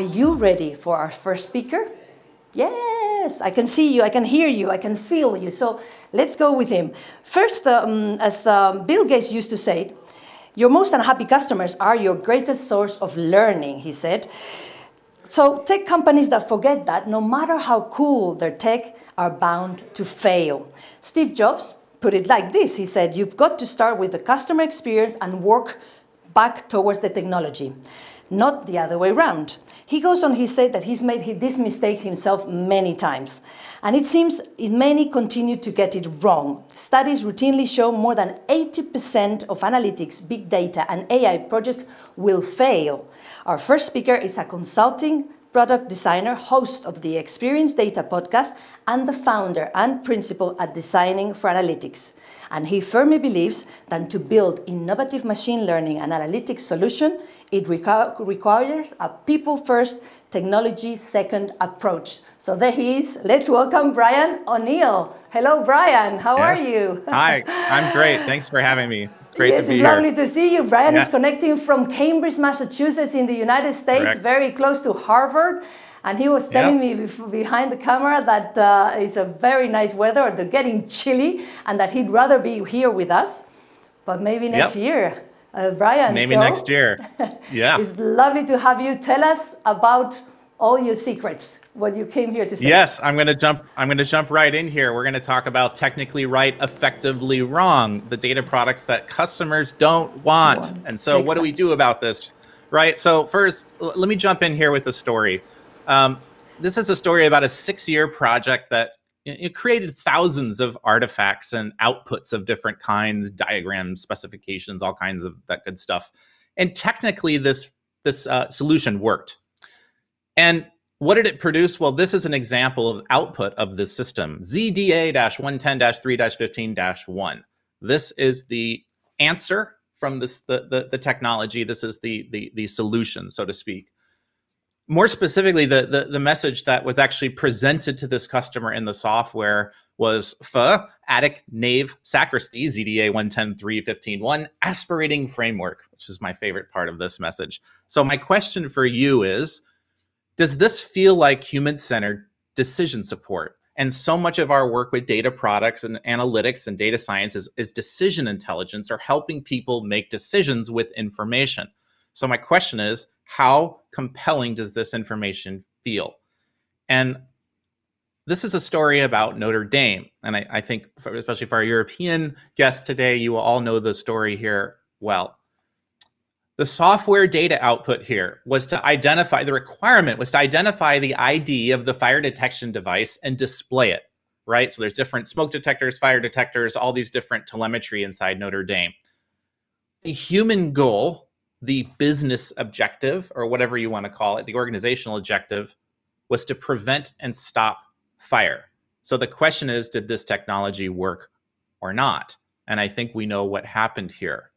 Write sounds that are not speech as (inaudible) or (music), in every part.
Are you ready for our first speaker? Yes, I can see you, I can hear you, I can feel you. So let's go with him. First, um, as um, Bill Gates used to say, your most unhappy customers are your greatest source of learning, he said. So tech companies that forget that, no matter how cool their tech, are bound to fail. Steve Jobs put it like this. He said, you've got to start with the customer experience and work back towards the technology not the other way around. He goes on, he said that he's made this mistake himself many times. And it seems many continue to get it wrong. Studies routinely show more than 80% of analytics, big data, and AI projects will fail. Our first speaker is a consulting product designer, host of the Experience Data podcast, and the founder and principal at Designing for Analytics. And he firmly believes that to build innovative machine learning and analytic solution, it requ requires a people-first, technology-second approach. So there he is. Let's welcome Brian O'Neill. Hello, Brian. How yes. are you? Hi, I'm great. Thanks for having me. It's great yes, to be it's here. lovely to see you. Brian yes. is connecting from Cambridge, Massachusetts in the United States, Correct. very close to Harvard. And he was telling yep. me behind the camera that uh, it's a very nice weather, they're getting chilly, and that he'd rather be here with us. But maybe next yep. year, uh, Brian. Maybe so, next year. (laughs) Yeah. it's lovely to have you tell us about all your secrets what you came here to say yes i'm going to jump i'm going to jump right in here we're going to talk about technically right effectively wrong the data products that customers don't want and so exactly. what do we do about this right so first let me jump in here with a story um, this is a story about a six-year project that it created thousands of artifacts and outputs of different kinds, diagrams, specifications, all kinds of that good stuff. And technically, this this uh, solution worked. And what did it produce? Well, this is an example of output of this system, ZDA-110-3-15-1. This is the answer from this, the, the, the, technology. This is the, the, the solution, so to speak more specifically, the, the, the message that was actually presented to this customer in the software was fa attic, nave, sacristy, ZDA 110.3.15.1, aspirating framework, which is my favorite part of this message. So my question for you is, does this feel like human-centered decision support? And so much of our work with data products and analytics and data science is, is decision intelligence or helping people make decisions with information. So my question is, how compelling does this information feel? And this is a story about Notre Dame. And I, I think, for, especially for our European guests today, you will all know the story here well. The software data output here was to identify, the requirement was to identify the ID of the fire detection device and display it, right? So there's different smoke detectors, fire detectors, all these different telemetry inside Notre Dame. The human goal the business objective or whatever you want to call it, the organizational objective was to prevent and stop fire. So the question is, did this technology work or not? And I think we know what happened here.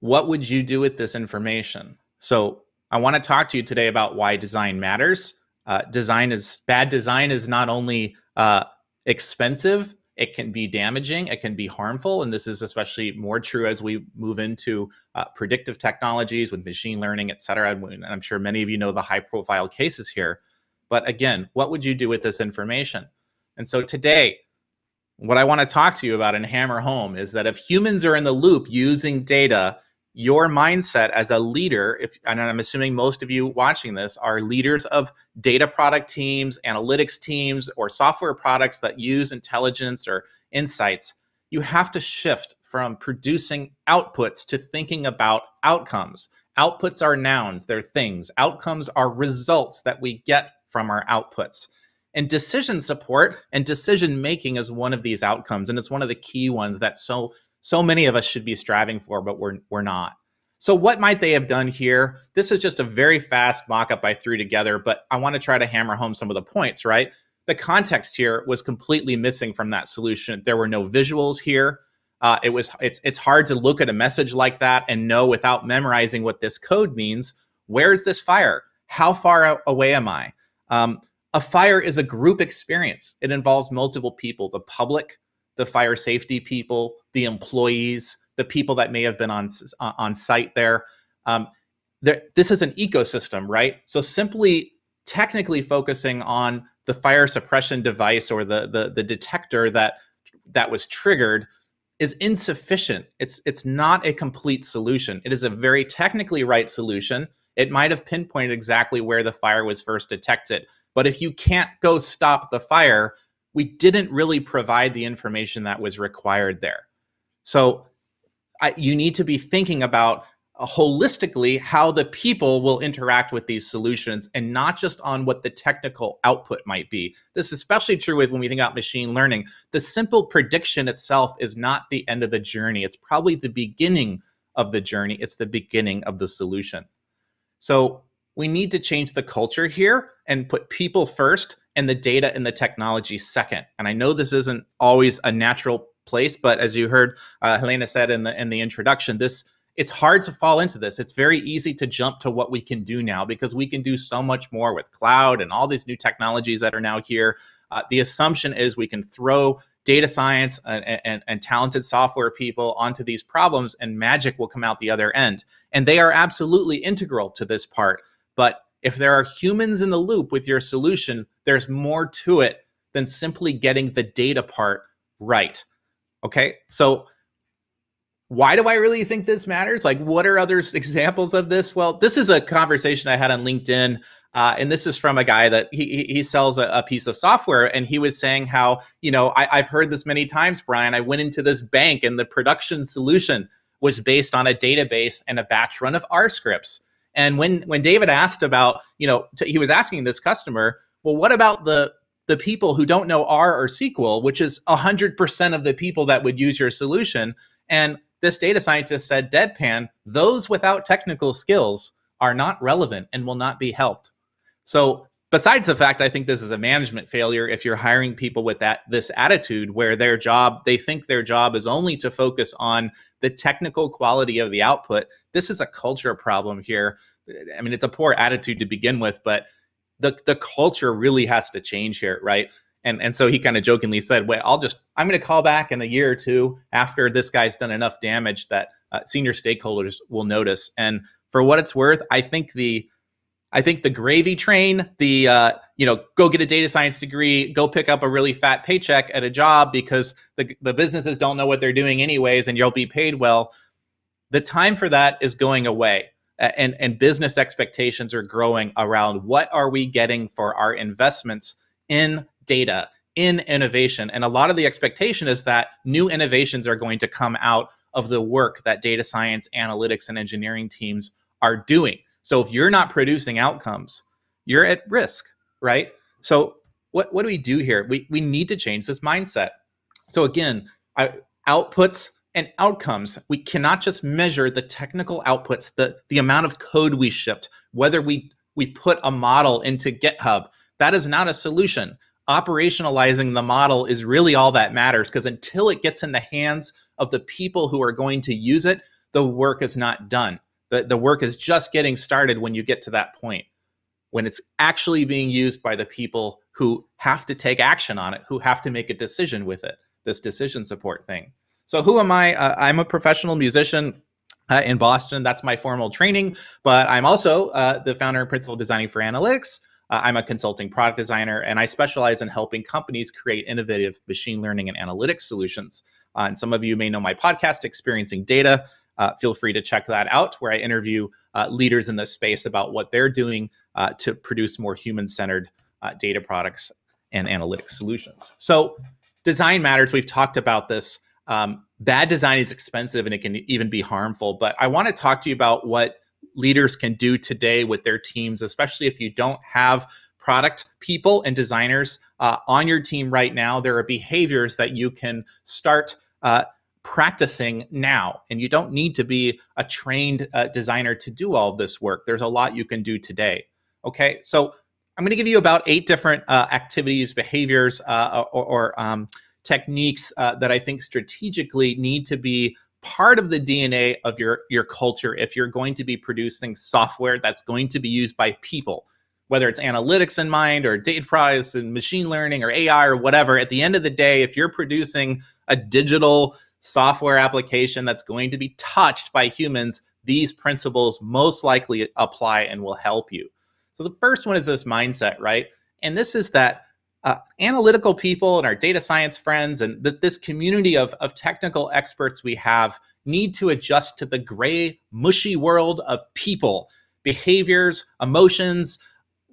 What would you do with this information? So I want to talk to you today about why design matters. Uh, design is bad design is not only uh, expensive, it can be damaging, it can be harmful. And this is especially more true as we move into uh, predictive technologies with machine learning, et cetera. And I'm sure many of you know the high profile cases here. But again, what would you do with this information? And so today, what I want to talk to you about and hammer home is that if humans are in the loop using data, your mindset as a leader if and i'm assuming most of you watching this are leaders of data product teams analytics teams or software products that use intelligence or insights you have to shift from producing outputs to thinking about outcomes outputs are nouns they're things outcomes are results that we get from our outputs and decision support and decision making is one of these outcomes and it's one of the key ones that so so many of us should be striving for, but we're, we're not. So what might they have done here? This is just a very fast mock-up I threw together, but I want to try to hammer home some of the points, right? The context here was completely missing from that solution. There were no visuals here. Uh, it was it's it's hard to look at a message like that and know without memorizing what this code means. Where is this fire? How far away am I? Um, a fire is a group experience. It involves multiple people, the public, the fire safety people, the employees, the people that may have been on uh, on site there. Um, there this is an ecosystem, right? So simply technically focusing on the fire suppression device or the the, the detector that that was triggered is insufficient. It's it's not a complete solution. It is a very technically right solution. It might have pinpointed exactly where the fire was first detected, but if you can't go stop the fire, we didn't really provide the information that was required there. So I, you need to be thinking about uh, holistically how the people will interact with these solutions and not just on what the technical output might be. This is especially true with when we think about machine learning. The simple prediction itself is not the end of the journey. It's probably the beginning of the journey. It's the beginning of the solution. So we need to change the culture here and put people first and the data and the technology second. And I know this isn't always a natural place, but as you heard uh, Helena said in the in the introduction, this it's hard to fall into this. It's very easy to jump to what we can do now because we can do so much more with cloud and all these new technologies that are now here. Uh, the assumption is we can throw data science and, and, and, talented software people onto these problems and magic will come out the other end. And they are absolutely integral to this part. But if there are humans in the loop with your solution, there's more to it than simply getting the data part right. Okay. So, why do I really think this matters? Like, what are other (laughs) examples of this? Well, this is a conversation I had on LinkedIn. Uh, and this is from a guy that he, he sells a, a, piece of software. And he was saying how, you know, I, I've heard this many times, Brian. I went into this bank and the production solution was based on a database and a batch run of R scripts. And when when David asked about, you know, t- he was asking this customer, well, what about the the people who don't know R or SQL, which is 100% of the people that would use your solution. And this data scientist said, deadpan, those without technical skills are not relevant and will not be helped. So besides the fact i think this is a management failure if you're hiring people with that this attitude where their job they think their job is only to focus on the technical quality of the output this is a culture problem here i mean it's a poor attitude to begin with but the the culture really has to change here right and and so he kind of jokingly said wait i'll just i'm going to call back in a year or two after this guy's done enough damage that uh, senior stakeholders will notice and for what it's worth i think the I think the gravy train, the uh, you know, go get a data science degree, go pick up a really fat paycheck at a job because the the businesses don't know what they're doing anyways, and you'll be paid well. The time for that is going away, and and business expectations are growing around what are we getting for our investments in data, in innovation, and a lot of the expectation is that new innovations are going to come out of the work that data science, analytics, and engineering teams are doing. So if you're not producing outcomes, you're at risk, right? So what what do we do here? We we need to change this mindset. So again, I, outputs and outcomes. We cannot just measure the technical outputs, the the amount of code we shipped, whether we we put a model into GitHub. That is not a solution. Operationalizing the model is really all that matters because until it gets in the hands of the people who are going to use it, the work is not done the, the work is just getting started when you get to that point when it's actually being used by the people who have to take action on it who have to make a decision with it this decision support thing so who am i uh, i'm a professional musician uh, in boston that's my formal training but i'm also uh, the founder and principal designing for analytics uh, i'm a consulting product designer and i specialize in helping companies create innovative machine learning and analytics solutions uh, and some of you may know my podcast experiencing data uh, feel free to check that out, where I interview uh, leaders in this space about what they're doing uh, to produce more human centered uh, data products and analytic solutions. So, design matters. We've talked about this. Um, bad design is expensive and it can even be harmful, but I want to talk to you about what leaders can do today with their teams, especially if you don't have product people and designers uh, on your team right now. There are behaviors that you can start. Uh, practicing now. And you don't need to be a trained uh, designer to do all this work. There's a lot you can do today. Okay, so I'm going to give you about eight different uh, activities, behaviors, uh, or, or um, techniques uh, that I think strategically need to be part of the DNA of your, your culture if you're going to be producing software that's going to be used by people whether it's analytics in mind or data prize and machine learning or AI or whatever, at the end of the day, if you're producing a digital software application that's going to be touched by humans, these principles most likely apply and will help you. So the first one is this mindset, right? And this is that uh, analytical people and our data science friends and that this community of, of technical experts we have need to adjust to the gray, mushy world of people, behaviors, emotions,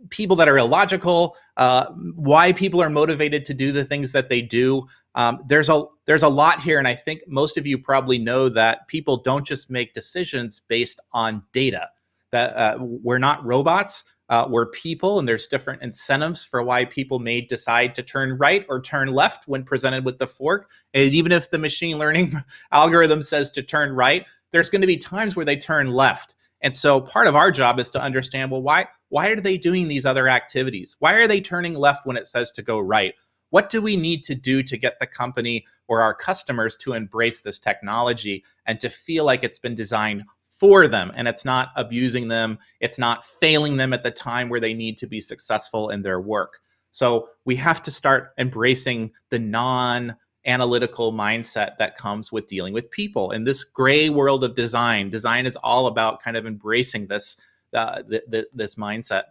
people that are illogical, uh, why people are motivated to do the things that they do. Um, there's a there's a lot here, and I think most of you probably know that people don't just make decisions based on data. That uh, we're not robots. Uh, we're people, and there's different incentives for why people may decide to turn right or turn left when presented with the fork. And even if the machine learning (laughs) algorithm says to turn right, there's going to be times where they turn left. And so part of our job is to understand well, why, why are they doing these other activities? Why are they turning left when it says to go right? What do we need to do to get the company or our customers to embrace this technology and to feel like it's been designed for them and it's not abusing them, it's not failing them at the time where they need to be successful in their work? So we have to start embracing the non analytical mindset that comes with dealing with people. In this gray world of design, design is all about kind of embracing this uh, th- th- this mindset.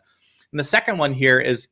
And the second one here is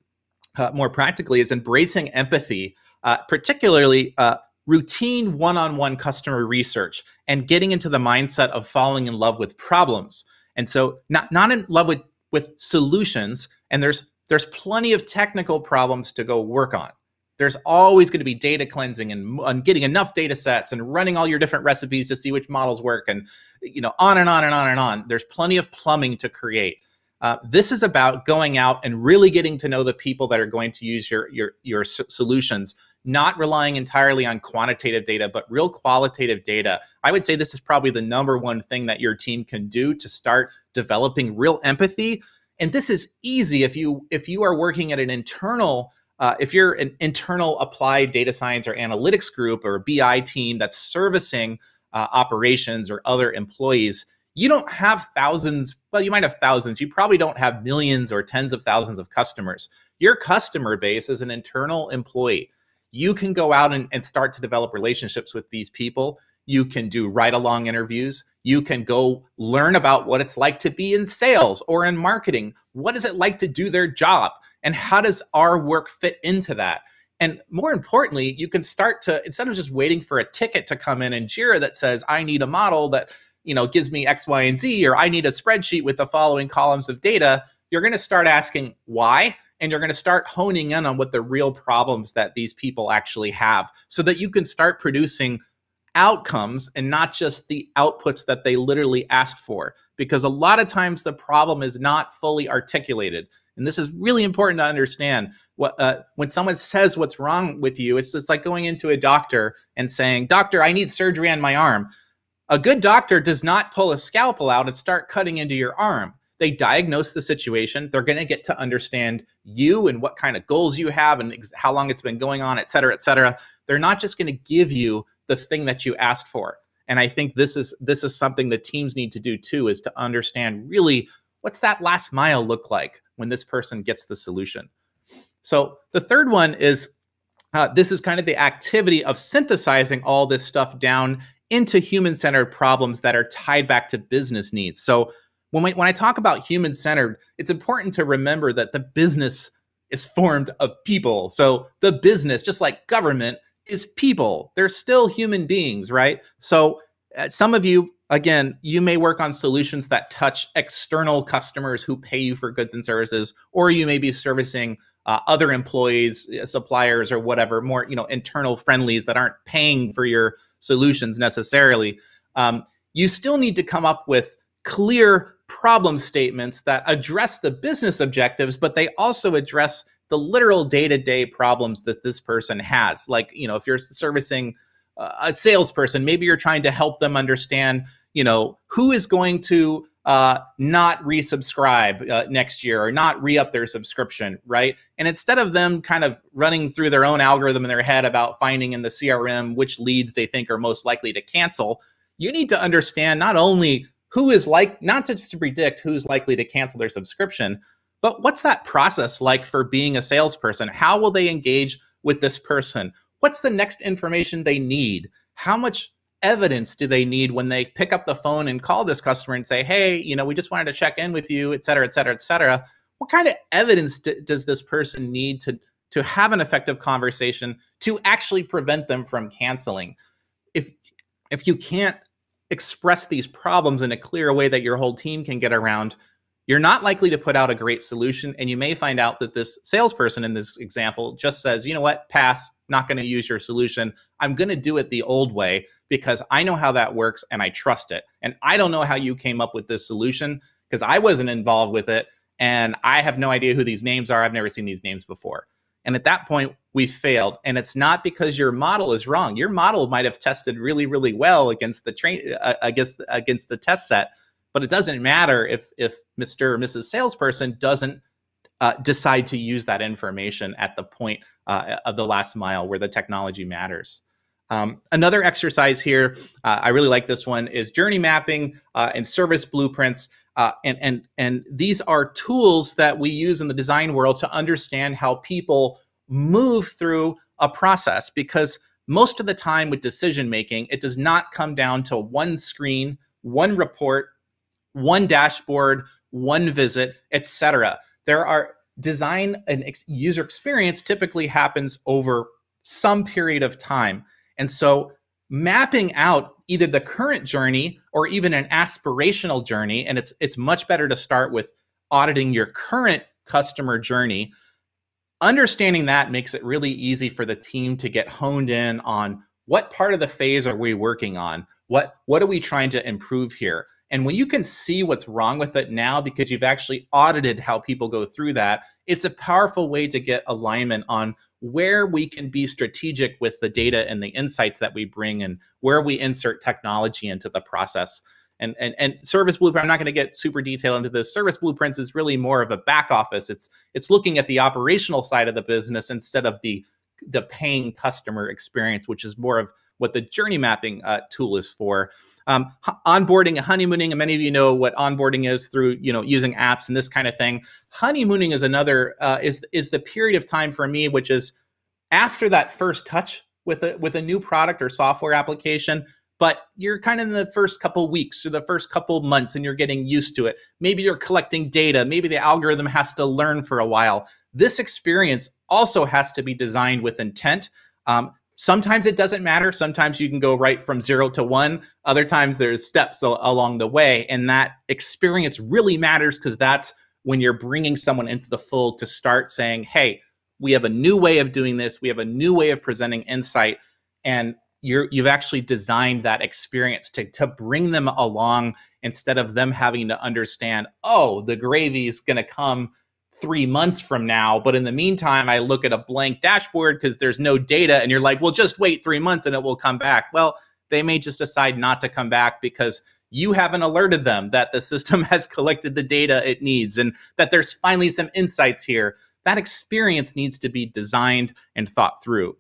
uh, more practically is embracing empathy, uh, particularly uh, routine one on one customer research and getting into the mindset of falling in love with problems. And so, not, not in love with, with solutions. And there's, there's plenty of technical problems to go work on. There's always going to be data cleansing and, and getting enough data sets and running all your different recipes to see which models work and you know on and on and on and on. There's plenty of plumbing to create. Uh, this is about going out and really getting to know the people that are going to use your your your solutions, not relying entirely on quantitative data, but real qualitative data. I would say this is probably the number one thing that your team can do to start developing real empathy. And this is easy if you if you are working at an internal uh, if you're an internal applied data science or analytics group or BI team that's servicing uh, operations or other employees, you don't have thousands, well, you might have thousands, you probably don't have millions or tens of thousands of customers. Your customer base is an internal employee. You can go out and, and start to develop relationships with these people. You can do ride along interviews. You can go learn about what it's like to be in sales or in marketing. What is it like to do their job? And how does our work fit into that? And more importantly, you can start to, instead of just waiting for a ticket to come in and JIRA that says, I need a model that you know, gives me X, Y, and Z, or I need a spreadsheet with the following columns of data, you're going to start asking why. And you're going to start honing in on what the real problems that these people actually have so that you can start producing outcomes and not just the outputs that they literally asked for. Because a lot of times the problem is not fully articulated. And this is really important to understand. What uh, when someone says what's wrong with you, it's it's like going into a doctor and saying, "Doctor, I need surgery on my arm." A good doctor does not pull a scalpel out and start cutting into your arm. They diagnose the situation. They're going to get to understand you and what kind of goals you have and ex- how long it's been going on, et cetera, et cetera. They're not just going to give you the thing that you asked for. And I think this is this is something that teams need to do too, is to understand really what's that last mile look like when this person gets the solution. So the third one is uh, this is kind of the activity of synthesizing all this stuff down into human centered problems that are tied back to business needs. So when we, when I talk about human centered, it's important to remember that the business is formed of people. So the business, just like government, is people. They're still human beings, right? So uh, some of you Again, you may work on solutions that touch external customers who pay you for goods and services, or you may be servicing uh, other employees, uh, suppliers, or whatever, more you know internal friendlies that aren't paying for your solutions necessarily. Um, you still need to come up with clear problem statements that address the business objectives, but they also address the literal day-to-day problems that this person has. Like you know, if you're servicing a salesperson, maybe you're trying to help them understand, you know, who is going to uh, not resubscribe uh, next year or not re-up their subscription, right? And instead of them kind of running through their own algorithm in their head about finding in the CRM which leads they think are most likely to cancel, you need to understand not only who is like not just to predict who's likely to cancel their subscription, but what's that process like for being a salesperson? How will they engage with this person? what's the next information they need? How much evidence do they need when they pick up the phone and call this customer and say, hey, you know, we just wanted to check in with you, et cetera, et cetera, et cetera? What kind of evidence d- does this person need to, to have an effective conversation to actually prevent them from canceling? If, if you can't express these problems in a clear way that your whole team can get around, you're not likely to put out a great solution. And you may find out that this salesperson in this example just says, you know what, pass, not going to use your solution. I'm going to do it the old way because I know how that works and I trust it. And I don't know how you came up with this solution because I wasn't involved with it. And I have no idea who these names are. I've never seen these names before. And at that point, we failed. And it's not because your model is wrong. Your model might have tested really, really well against the train uh, against against the test set, but it doesn't matter if if Mr. or Mrs. Salesperson doesn't uh, decide to use that information at the point uh, of the last mile where the technology matters. Um, another exercise here, uh, I really like this one, is journey mapping uh, and service blueprints. Uh, and, and, and these are tools that we use in the design world to understand how people move through a process because most of the time with decision making, it does not come down to one screen, one report, one dashboard, one visit, etc. There are design and ex user experience typically happens over some period of time. And so mapping out either the current journey or even an aspirational journey and it's it's much better to start with auditing your current customer journey understanding that makes it really easy for the team to get honed in on what part of the phase are we working on what what are we trying to improve here and when you can see what's wrong with it now because you've actually audited how people go through that, it's a powerful way to get alignment on where we can be strategic with the data and the insights that we bring and where we insert technology into the process. And, and, and service blueprint, I'm not going to get super detailed into this. Service blueprints is really more of a back office. It's it's looking at the operational side of the business instead of the the paying customer experience, which is more of what the journey mapping uh, tool is for. Um, onboarding honeymooning, and many of you know what onboarding is through you know using apps and this kind of thing. Honeymooning is another uh, is is the period of time for me which is after that first touch with a with a new product or software application but you're kind of in the first couple weeks or the first couple months and you're getting used to it. Maybe you're collecting data, maybe the algorithm has to learn for a while. This experience also has to be designed with intent. Um, Sometimes it doesn't matter. Sometimes you can go right from zero to one. Other times there's steps along the way. And that experience really matters because that's when you're bringing someone into the fold to start saying, hey, we have a new way of doing this. We have a new way of presenting insight. And you have actually designed that experience to, to bring them along instead of them having to understand, oh, the gravy's going to come three months from now. But in the meantime, I look at a blank dashboard because there's no data, and you're like, well, just wait three months and it will come back. Well, they may just decide not to come back because you haven't alerted them that the (laughs) system has collected the data it needs and that there's finally some insights here. That experience needs to be designed and thought through.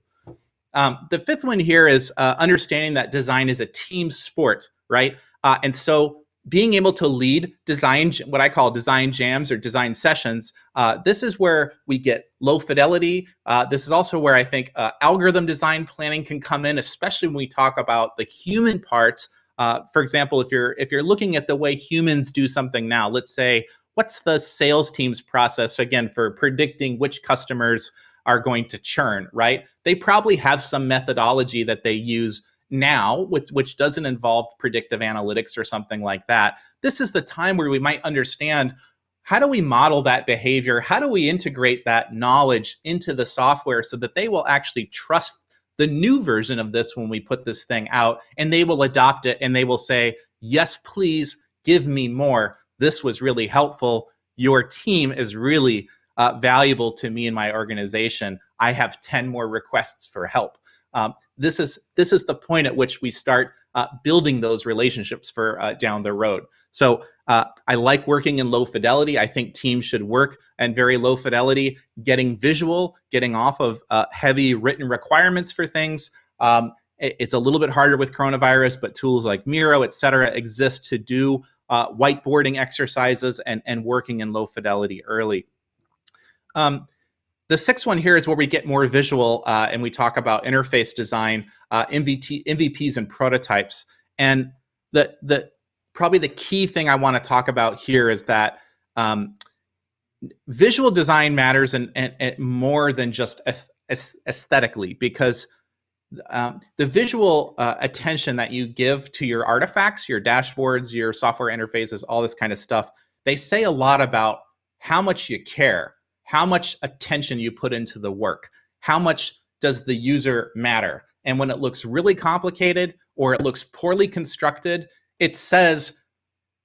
Um, the fifth one here is uh, understanding that design is a team sport, right? Uh, and so being able to lead design, what I call design jams or design sessions, uh, this is where we get low fidelity. Uh, this is also where I think uh, algorithm design planning can come in, especially when we talk about the human parts. Uh, for example, if you're if you're looking at the way humans do something now, let's say what's the sales team's process again for predicting which customers are going to churn, right? They probably have some methodology that they use now, which, which doesn't involve predictive analytics or something like that, this is the time where we might understand how do we model that behavior? How do we integrate that knowledge into the software so that they will actually trust the new version of this when we put this thing out and they will adopt it and they will say, yes, please give me more. This was really helpful. Your team is really uh, valuable to me and my organization. I have 10 more requests for help. Um, this is this is the point at which we start uh, building those relationships for uh, down the road. So uh, I like working in low fidelity. I think teams should work in very low fidelity, getting visual, getting off of uh, heavy written requirements for things. Um, it's a little bit harder with coronavirus, but tools like Miro, et cetera, exist to do uh, whiteboarding exercises and, and working in low fidelity early. Um, the sixth one here is where we get more visual uh, and we talk about interface design, uh, MVT, MVPs and prototypes. And the, the probably the key thing I want to talk about here is that um, visual design matters and, and, and more than just aesthetically because um, the visual uh, attention that you give to your artifacts, your dashboards, your software interfaces, all this kind of stuff, they say a lot about how much you care how much attention you put into the work. How much does the user matter? And when it looks really complicated or it looks poorly constructed, it says,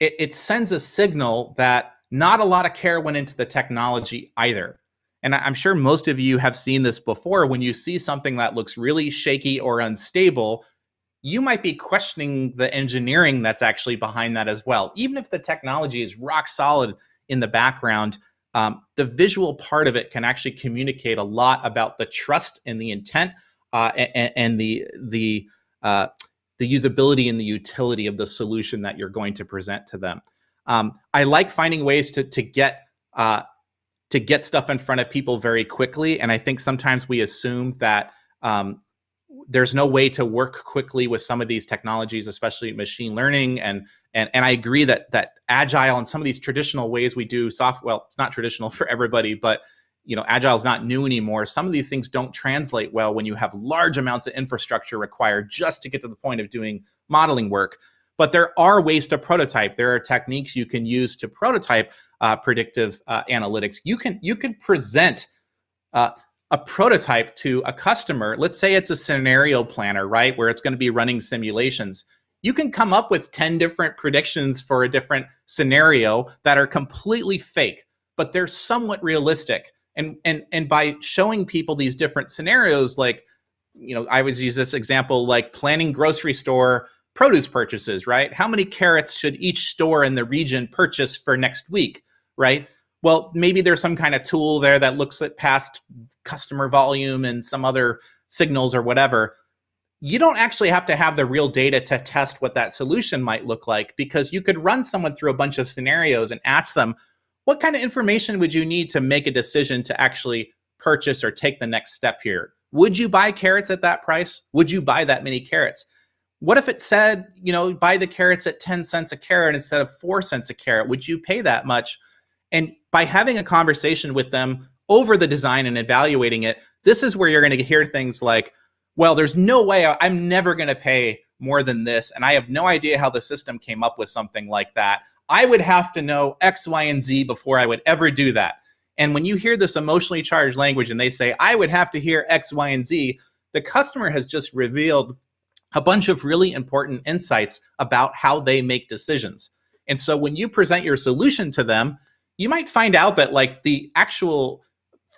it, it sends a signal that not a lot of care went into the technology either. And I'm sure most of you have seen this before. When you see something that looks really shaky or unstable, you might be questioning the engineering that's actually behind that as well. Even if the technology is rock solid in the background, um, the visual part of it can actually communicate a lot about the trust and the intent uh, and, and, the the uh, the usability and the utility of the solution that you're going to present to them. Um, I like finding ways to to get uh, to get stuff in front of people very quickly, and I think sometimes we assume that um, there's no way to work quickly with some of these technologies, especially machine learning. And and and I agree that that agile and some of these traditional ways we do soft well, it's not traditional (laughs) for everybody, but you know, agile is not new anymore. Some of these things don't translate well when you have large amounts of infrastructure required just to get to the point of doing modeling work. But there are ways to prototype. There are techniques you can use to prototype uh, predictive uh, analytics. You can you can present uh, a prototype to a customer, let's say it's a scenario planner, right, where it's going to be running simulations, you can come up with 10 different predictions for a different scenario that are completely fake, but they're somewhat realistic. And and and by showing people these different scenarios, like, you know, I always use this example, like planning grocery store produce purchases, right? How many carrots should each store in the region purchase for next week, right? well, maybe there's some kind of tool there that looks at past customer volume and some other signals or whatever. You don't actually have to have the real data to test what that solution might look like because you could run someone through a bunch of scenarios and ask them, what kind of information would you need to make a decision to actually purchase or take the next step here? Would you buy carrots at that price? Would you buy that many carrots? What if it said, you know, buy the carrots at 10 cents a carrot instead of 4 cents a carrot? Would you pay that much? And by having a conversation with them over the design and evaluating it, this is where you're going to hear things like, well, there's no way I'm never going to pay more than this. And I have no idea how the system came up with something like that. I would have to know X, Y, and Z before I would ever do that. And when you hear this emotionally charged language and they say, I would have to hear X, Y, and Z, the customer has just revealed a bunch of really important insights about how they make decisions. And so when you present your solution to them, you might find out that like the actual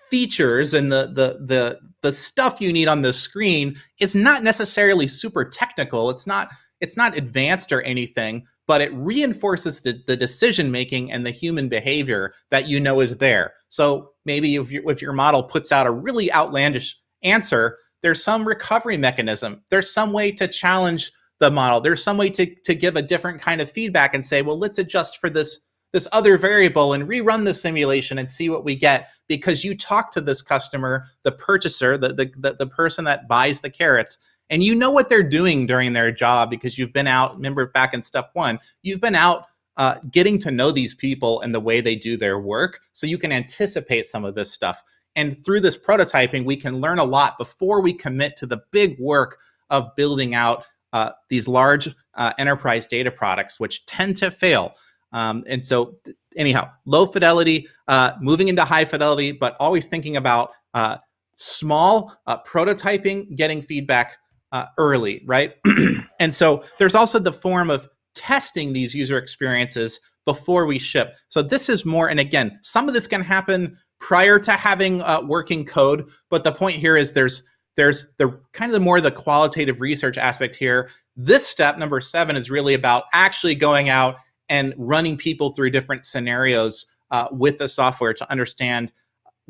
features and the the the the stuff you need on the screen is not necessarily super technical. It's not it's not advanced or anything, but it reinforces the, the decision making and the human behavior that you know is there. So maybe if, you, if your model puts out a really outlandish answer, there's some recovery mechanism. There's some way to challenge the model. There's some way to, to give a different kind of feedback and say, well, let's adjust for this this other variable and rerun the simulation and see what we get because you talk to this customer the purchaser the, the, the, the, person that buys the carrots and you know what they're doing during their job because you've been out remember back in step one you've been out uh, getting to know these people and the way they do their work so you can anticipate some of this stuff and through this prototyping we can learn a lot before we commit to the big work of building out uh, these large uh, enterprise data products which tend to fail um, and so, anyhow, low fidelity, uh, moving into high fidelity, but always thinking about uh, small uh, prototyping, getting feedback uh, early, right? (clears throat) and so, there's also the form of testing these user experiences before we ship. So, this is more, and again, some of this can happen prior to having uh, working code, but the point here is there's there's the kind of the more the qualitative research aspect here. This step number seven is really about actually going out and running people through different scenarios uh, with the software to understand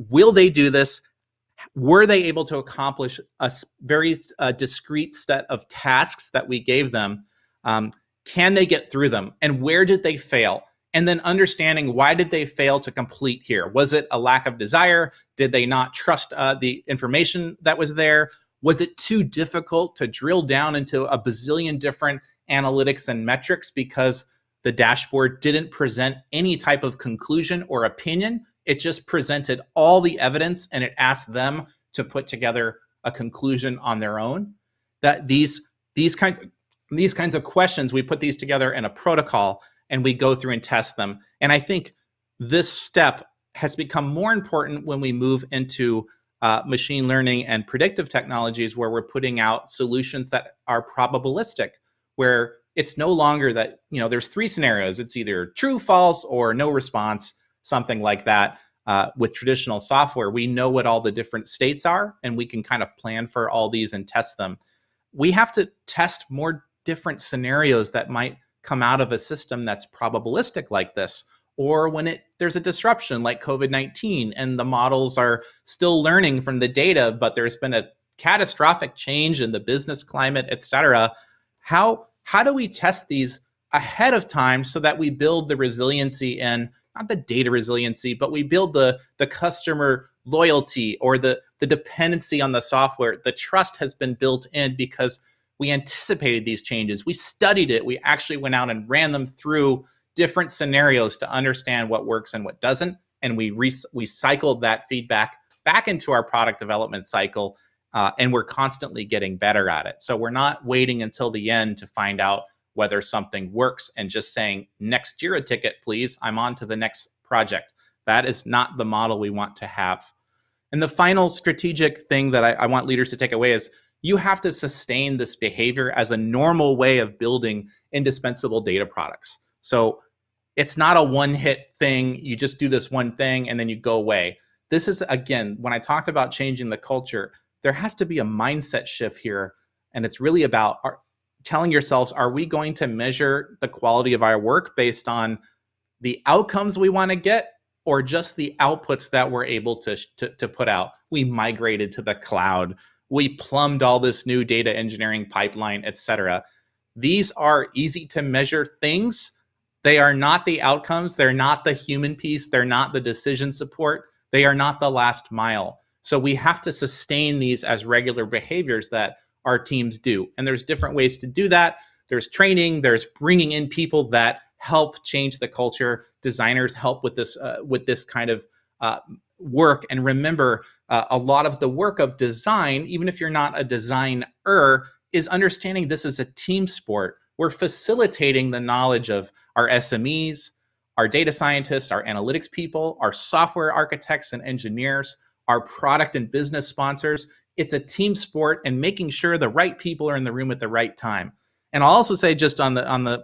will they do this? Were they able to accomplish a very uh, discrete set of tasks that we gave them? Um, can they get through them? And where did they fail? And then understanding why did they fail to complete here? Was it a lack of desire? Did they not trust uh, the information that was there? Was it too difficult to drill down into a bazillion different analytics and metrics because the dashboard didn't present any type of conclusion or opinion. It just presented all the evidence and it asked them to put together a conclusion on their own. That these these kinds these kinds of questions, we put these together in a protocol and we go through and test them. And I think this step has become more important when we move into uh, machine learning and predictive technologies where we're putting out solutions that are probabilistic, where it's no longer that, you know, there's three scenarios. It's either true, false, or no response, something like that. Uh, with traditional software, we know what all the different states are, and we can kind of plan for all these and test them. We have to test more different scenarios that might come out of a system that's probabilistic like this, or when it there's a disruption like COVID-19 and the models are still learning from the data, but there's been a catastrophic change in the business climate, et cetera. How how do we test these ahead of time so that we build the resiliency and not the data resiliency, but we build the the customer loyalty or the the dependency on the software. The trust has been built in because we anticipated these changes. We studied it. We actually went out and ran them through different scenarios to understand what works and what doesn't, and we re- we cycled that feedback back into our product development cycle uh, and we're constantly getting better at it. So we're not waiting until the end to find out whether something works and just saying, next JIRA ticket, please, I'm on to the next project. That is not the model we want to have. And the final strategic thing that I, I want leaders to take away is you have to sustain this behavior as a normal way of building indispensable data products. So it's not a one hit thing. You just do this one thing and then you go away. This is, again, when I talked about changing the culture, there has to be a mindset shift here. And it's really about our, telling yourselves are we going to measure the quality of our work based on the outcomes we want to get or just the outputs that we're able to, to, to, put out? We migrated to the cloud. We plumbed all this new data engineering pipeline, etc. These are easy to measure things. They are not the outcomes. They're not the human piece. They're not the decision support. They are not the last mile. So we have to sustain these as regular behaviors that our teams do. And there's different ways to do that. There's training, there's bringing in people that help change the culture. Designers help with this uh, with this kind of uh, work. And remember, uh, a lot of the work of design, even if you're not a designer, is understanding this is a team sport. We're facilitating the knowledge of our SMEs, our data scientists, our analytics people, our software architects and engineers, our product and business sponsors. It's a team sport and making sure the right people are in the room at the right time. And I'll also say just on the on the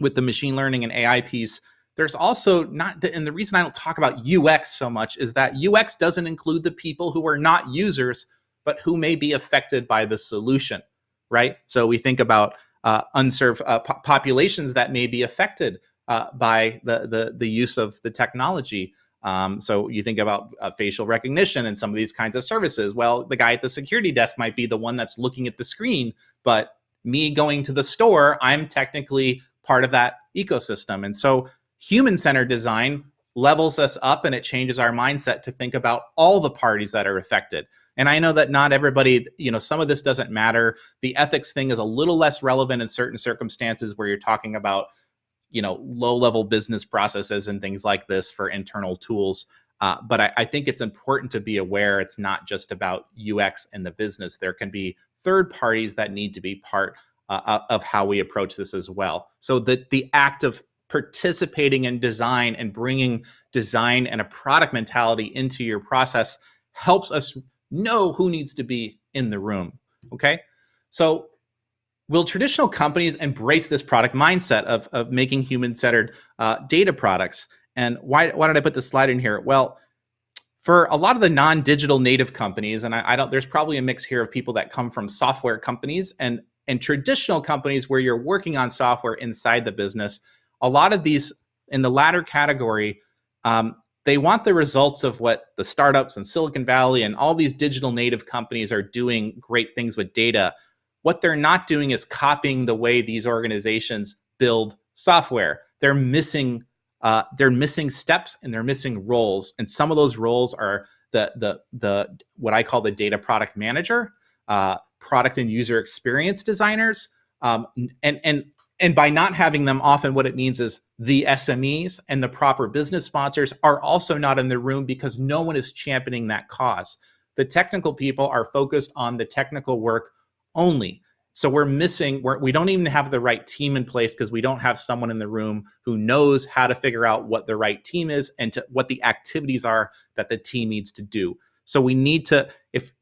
with the machine learning and AI piece, there's also not the, and the reason I don't talk about UX so much is that UX doesn't include the people who are not users but who may be affected by the solution, right? So we think about uh, unserved uh, po- populations that may be affected uh, by the, the the use of the technology. Um, so you think about uh, facial recognition and some of these kinds of services. Well, the guy at the security desk might be the one that's looking at the screen, but me going to the store, I'm technically part of that ecosystem. And so human centered design levels us up and it changes our mindset to think about all the parties that are affected. And I know that not everybody, you know, some of this doesn't matter. The ethics thing is a little less relevant in certain circumstances where you're talking about you know low level business processes and things like this for internal tools uh, but I, I, think it's important to be aware it's not just about ux and the business there can be third parties that need to be part uh, uh, of how we approach this as well so the, the act of participating in design and bringing design and a product mentality into your process helps us know who needs to be in the room okay so Will traditional companies embrace this product mindset of, of making human centered uh, data products? And why, why did I put this slide in here? Well, for a lot of the non digital native companies, and I, I don't, there's probably a mix here of people that come from software companies and, and traditional companies where you're working on software inside the business. A lot of these in the latter category, um, they want the results of what the startups in Silicon Valley and all these digital native companies are doing great things with data. What they're not doing is copying the way these organizations build software. They're missing uh, they're missing steps and they're missing roles. And some of those roles are the the the what I call the data product manager, uh, product and user experience designers, um, and and and by not having them, often what it means is the SMEs and the proper business sponsors are also not in the room because no one is championing that cause. The technical people are focused on the technical work only. So we're missing, we're, we don't even have the right team in place because we don't have someone in the room who knows how to figure out what the right team is and to, what the activities are that the team needs to do. So we need to, if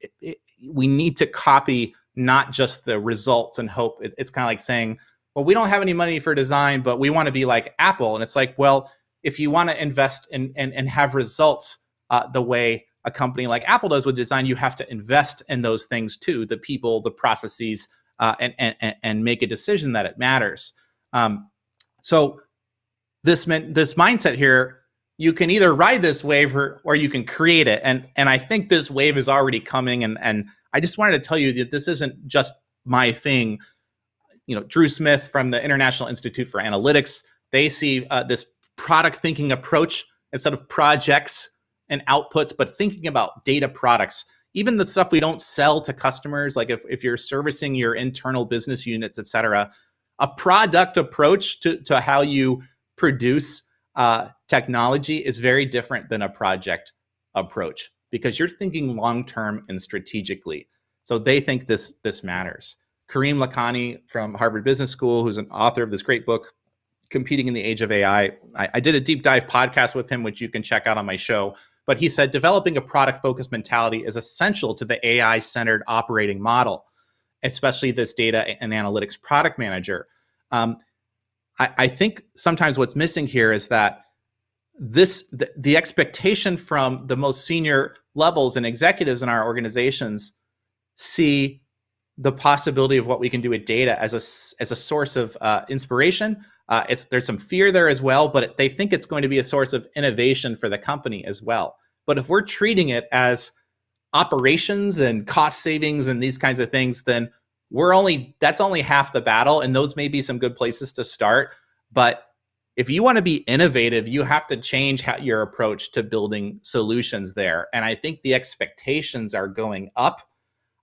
we need to copy not just the results and hope, it, it's kind of like saying, well, we don't have any money for design, but we want to be like Apple. And it's like, well, if you want to invest and in, and have results uh, the way a company like Apple does with design, you have to invest in those things too the people, the processes, uh, and, and, and make a decision that it matters. Um, so, this, this mindset here, you can either ride this wave or, or you can create it. And, and I think this wave is already coming. And, and I just wanted to tell you that this isn't just my thing. You know, Drew Smith from the International Institute for Analytics, they see uh, this product thinking approach instead of projects and outputs, but thinking about data products, even the stuff we don't sell to customers, like if, if you're servicing your internal business units, et cetera, a product approach to, to how you produce uh, technology is very different than a project approach because you're thinking long term and strategically. So they think this this matters. Kareem Lakhani from Harvard Business School, who's an author of this great book, Competing in the Age of AI. I, I did a deep dive podcast with him, which you can check out on my show but he said developing a product focused mentality is essential to the AI centered operating model, especially this data and analytics product manager. Um, I, I, think sometimes what's missing here is that this the, the expectation from the most senior levels and executives in our organizations see the possibility of what we can do with data as a as a source of uh, inspiration, uh, it's there's some fear there as well, but they think it's going to be a source of innovation for the company as well. But if we're treating it as operations and cost savings and these kinds of things, then we're only that's only half the battle, and those may be some good places to start. But if you want to be innovative, you have to change how, your approach to building solutions there. And I think the expectations are going up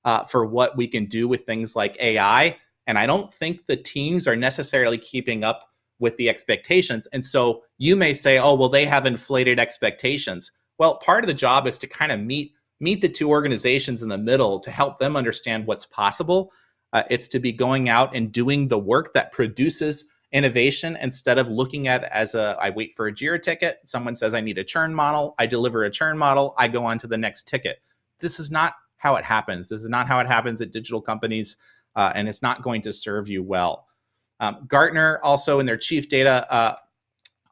uh, for what we can do with things like AI. And I don't think the teams are necessarily keeping up with the expectations. And so you may say, oh, well, they have inflated expectations. Well, part of the job is to kind of meet meet the two organizations in the middle to help them understand what's possible. Uh, it's to be going out and doing the work that produces innovation instead of looking at as a I wait for a Jira ticket. Someone says I need a churn model. I deliver a churn model. I go on to the next ticket. This is not how it happens. This is not how it happens at digital companies, uh, and it's not going to serve you well. Um, Gartner also in their chief data uh,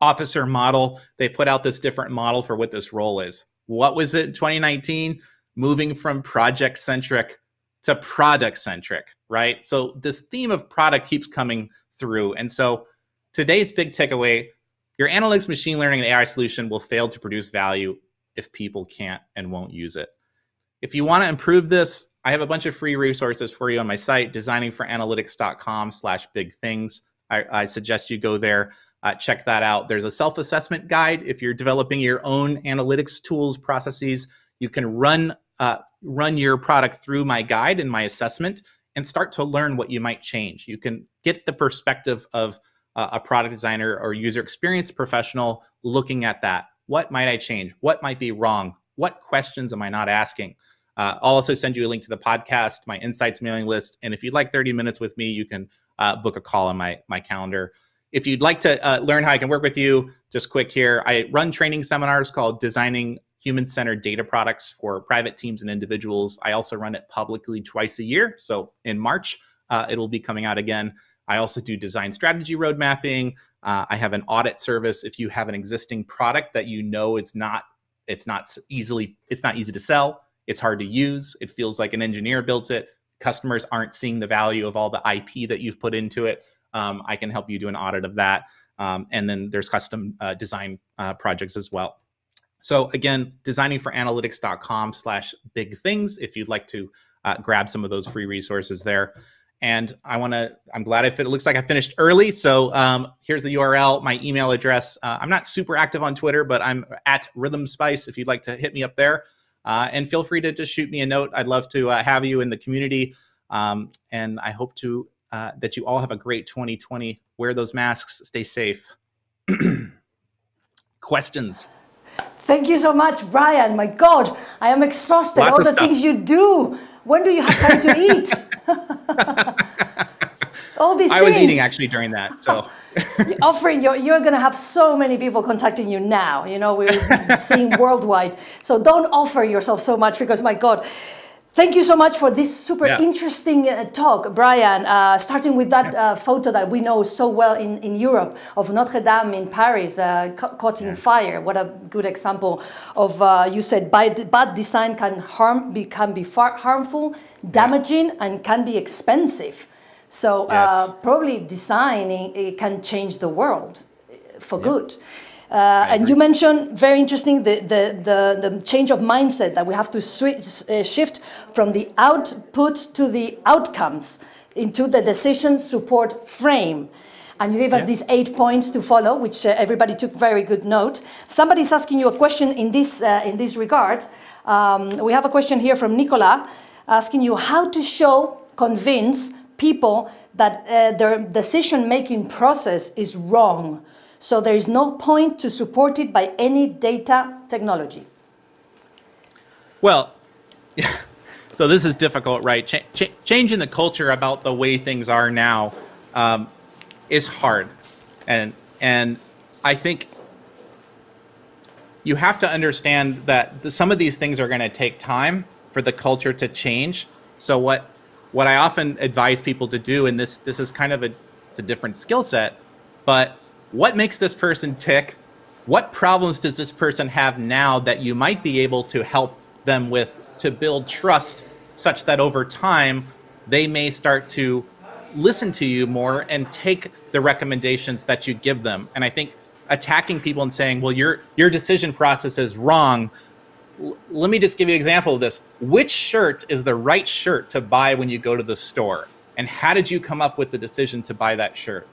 officer model, they put out this different model for what this role is. What was it in 2019? Moving from project centric to product centric, right? So this theme of product keeps coming through. And so today's big takeaway your analytics, machine learning, and AI solution will fail to produce value if people can't and won't use it. If you want to improve this, I have a bunch of free resources for you on my site, designingforanalytics.com slash big things. I, I, suggest you go there, uh, check that out. There's a self-assessment guide. If you're developing your own analytics tools, processes, you can run, uh, run your product through my guide and my assessment and start to learn what you might change. You can get the perspective of uh, a product designer or user experience professional looking at that. What might I change? What might be wrong? What questions am I not asking? Uh, I'll also send you a link to the podcast, my insights mailing list. And if you'd like 30 minutes with me, you can uh, book a call on my, my calendar. If you'd like to uh, learn how I can work with you, just quick here, I run training seminars called Designing Human Centered Data Products for private teams and individuals. I also run it publicly twice a year. So in March, uh, it'll be coming out again. I also do design strategy road mapping. Uh, I have an audit service. If you have an existing product that you know is not, it's not easily, it's not easy to sell it's hard to use. It feels like an engineer built it. Customers aren't seeing the value of all the IP that you've put into it. Um, I can help you do an audit of that. Um, and then there's custom uh, design uh, projects as well. So again, designingforanalytics.com slash big things if you'd like to uh, grab some of those free resources there. And I want to, I'm glad I fit. It looks like I finished early. So um, here's the URL, my email address. Uh, I'm not super active on Twitter, but I'm at Rhythm Spice if you'd like to hit me up there. Uh, and feel free to just shoot me a note. I'd love to uh, have you in the community. Um, and I hope to uh, that you all have a great 2020. Wear those masks. Stay safe. (clears throat) Questions. Thank you so much, Brian. My God, I am exhausted. Lots all the stuff. things you do. When do you have time to eat? (laughs) (laughs) I was eating actually during that. So (laughs) offering oh, you're, you're going to have so many people contacting you now. You know, we're (laughs) seeing worldwide. So don't offer yourself so much because my God, Thank you so much for this super yeah. interesting uh, talk, Brian. Uh, starting with that yeah. uh, photo that we know so well in, in Europe of Notre Dame in Paris uh, caught in yeah. fire. What a good example of, uh, you said, bad design can, harm, be, can be far harmful, damaging, and can be expensive. So uh, yes. uh, probably designing it can change the world for yep. good. Uh, and you mentioned very interesting the, the, the, the, change of mindset that we have to switch, uh, shift from the output to the outcomes into the decision support frame. And you gave us these eight points to follow, which uh, everybody took very good note. Somebody's asking you a question in this, uh, in this regard. Um, we have a question here from Nicola asking you how to show, convince, people that uh, their decision making process is wrong. So there is no point to support it by any data technology. Well, (laughs) so this is difficult, right? Ch ch changing the culture about the way things are now um, is hard, and and I think you have to understand that the, some of these things are going to take time for the culture to change. So what what I often advise people to do, and this this is kind of a it's a different skill set, but what makes this person tick? What problems does this person have now that you might be able to help them with to build trust such that over time they may start to listen to you more and take the recommendations that you give them. And I think attacking people and saying, "Well, your your decision process is wrong," let me just give you an example of this. Which shirt is the right shirt to buy when you go to the store? And how did you come up with the decision to buy that shirt?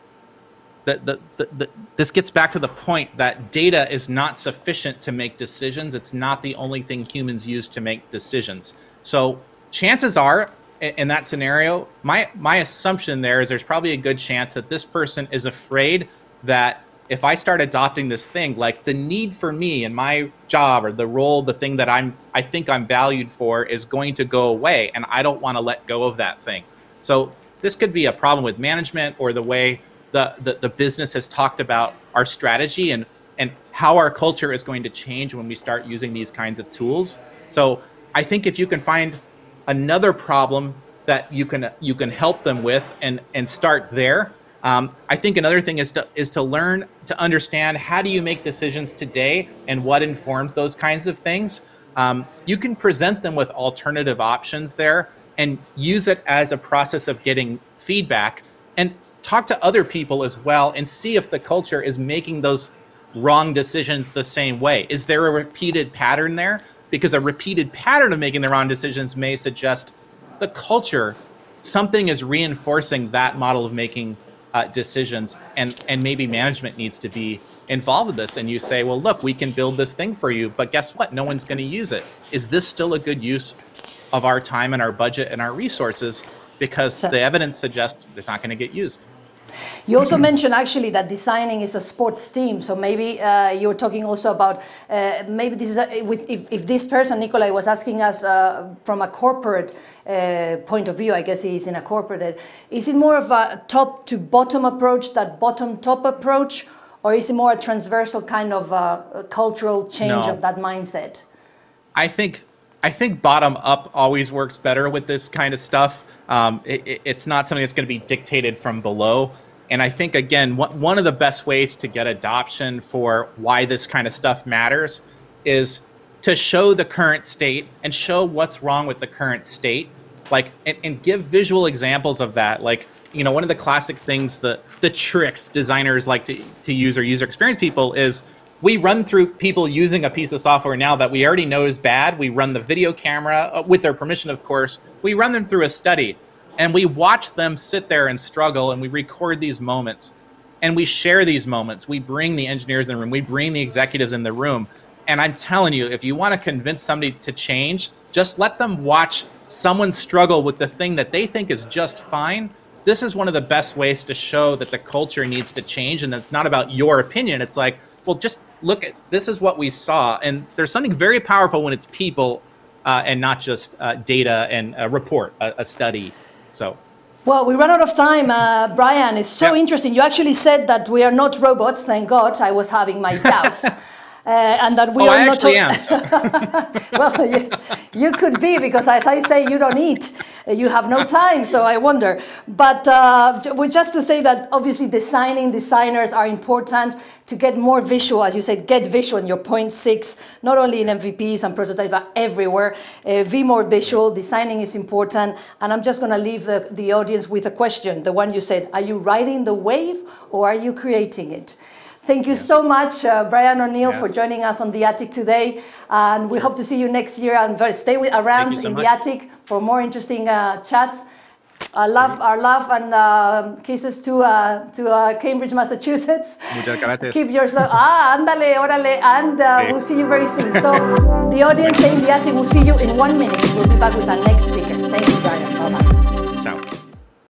The, the, the, the, this gets back to the point that data is not sufficient to make decisions. It's not the only thing humans use to make decisions. So chances are, in, in that scenario, my, my assumption there is there's probably a good chance that this person is afraid that if I start adopting this thing, like the need for me and my job or the role, the thing that I'm I think I'm valued for is going to go away and I don't want to let go of that thing. So this could be a problem with management or the way the, the, the business has talked about our strategy and and how our culture is going to change when we start using these kinds of tools. So I think if you can find another problem that you can you can help them with and and start there um, I think another thing is to, is to learn to understand how do you make decisions today and what informs those kinds of things. Um, you can present them with alternative options there and use it as a process of getting feedback and talk to other people as well and see if the culture is making those wrong decisions the same way. Is there a repeated pattern there? Because a repeated pattern of making the wrong decisions may suggest the culture, something is reinforcing that model of making uh, decisions and and maybe management needs to be involved with this and you say well look we can build this thing for you but guess what no one's going to use it is this still a good use of our time and our budget and our resources because so, the evidence suggests it's not going to get used you also mentioned actually that designing is a sports team, so maybe uh, you are talking also about uh, maybe this is a, with, if, if, this person Nikolai was asking us uh, from a corporate uh, point of view, I guess he is in a corporate. Uh, is it more of a top to bottom approach, that bottom top approach, or is it more a transversal kind of uh, cultural change no. of that mindset? I think I think bottom up always works better with this kind of stuff um, it, it's not something that's going to be dictated from below. And I think, again, one of the best ways to get adoption for why this kind of stuff matters is to show the current state and show what's wrong with the current state. Like, and, and give visual examples of that. Like, you know, one of the classic things that the tricks designers like to, to use or user experience people is we run through people using a piece of software now that we already know is bad. We run the video camera uh, with their permission, of course. We run them through a study and we watch them sit there and struggle and we record these moments and we share these moments. We bring the engineers in the room, we bring the executives in the room. And I'm telling you, if you want to convince somebody to change, just let them watch someone struggle with the thing that they think is just fine. This is one of the best ways to show that the culture needs to change. And it's not about your opinion. It's like, well, just look at this is what we saw. And there's something very powerful when it's people uh, and not just uh, data and a report, a, a, study. So. Well, we run out of time, uh, Brian. It's so yeah. interesting. You actually said that we are not robots, thank God. I was having my (laughs) doubts. Uh, and that we oh, are I not. Am, so. (laughs) well, yes, you could be because, as I say, you don't eat, you have no time. So I wonder. But uh, just to say that obviously designing designers are important to get more visual, as you said, get visual in your point six, not only in MVPs and prototypes, but everywhere. Uh, be more visual. Designing is important. And I'm just going to leave the, the audience with a question. The one you said: Are you riding the wave or are you creating it? Thank you so much, uh, Brian O'Neill, for joining us on The Attic today. And we hope to see you next year and stay with, around so in much. The Attic for more interesting uh, chats. Our love, our love and uh, kisses to, uh, to uh, Cambridge, Massachusetts. Keep yourself, ah, ándale, órale, and uh, okay. we'll see you very soon. So the audience in the attic will see you in one minute. We'll be back with our next speaker. Thank you, Brian. Bye-bye.